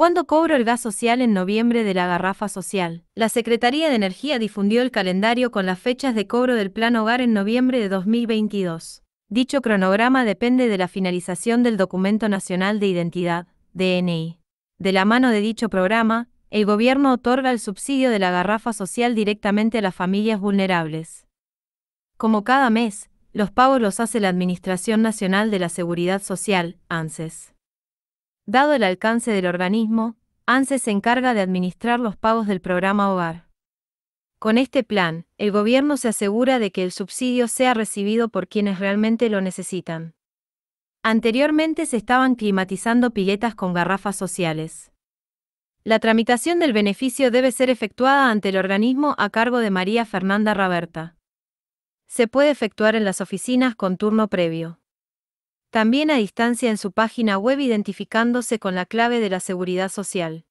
¿Cuándo cobro el gas social en noviembre de la garrafa social? La Secretaría de Energía difundió el calendario con las fechas de cobro del Plan Hogar en noviembre de 2022. Dicho cronograma depende de la finalización del Documento Nacional de Identidad, DNI. De la mano de dicho programa, el gobierno otorga el subsidio de la garrafa social directamente a las familias vulnerables. Como cada mes, los pagos los hace la Administración Nacional de la Seguridad Social, ANSES. Dado el alcance del organismo, ANSE se encarga de administrar los pagos del programa Hogar. Con este plan, el gobierno se asegura de que el subsidio sea recibido por quienes realmente lo necesitan. Anteriormente se estaban climatizando piletas con garrafas sociales. La tramitación del beneficio debe ser efectuada ante el organismo a cargo de María Fernanda Raberta. Se puede efectuar en las oficinas con turno previo. También a distancia en su página web identificándose con la clave de la seguridad social.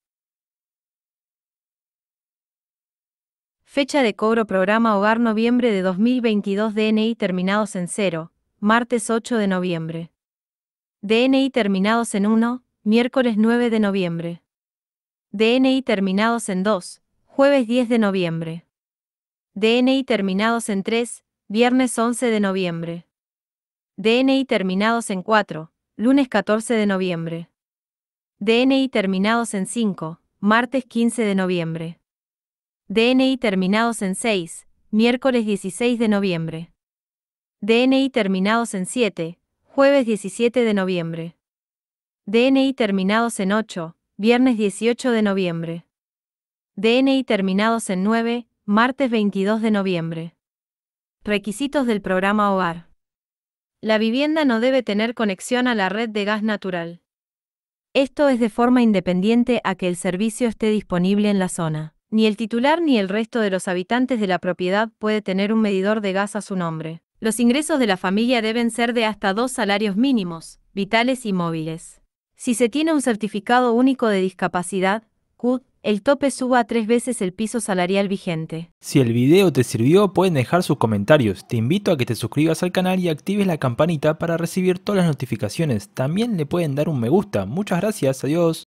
Fecha de cobro programa Hogar Noviembre de 2022 DNI terminados en 0, martes 8 de noviembre. DNI terminados en 1, miércoles 9 de noviembre. DNI terminados en 2, jueves 10 de noviembre. DNI terminados en 3, viernes 11 de noviembre. DNI terminados en 4, lunes 14 de noviembre. DNI terminados en 5, martes 15 de noviembre. DNI terminados en 6, miércoles 16 de noviembre. DNI terminados en 7, jueves 17 de noviembre. DNI terminados en 8, viernes 18 de noviembre. DNI terminados en 9, martes 22 de noviembre. Requisitos del programa Hogar. La vivienda no debe tener conexión a la red de gas natural. Esto es de forma independiente a que el servicio esté disponible en la zona. Ni el titular ni el resto de los habitantes de la propiedad puede tener un medidor de gas a su nombre. Los ingresos de la familia deben ser de hasta dos salarios mínimos, vitales y móviles. Si se tiene un certificado único de discapacidad, CUD, el tope suba a tres veces el piso salarial vigente. Si el video te sirvió, pueden dejar sus comentarios. Te invito a que te suscribas al canal y actives la campanita para recibir todas las notificaciones. También le pueden dar un me gusta. Muchas gracias, adiós.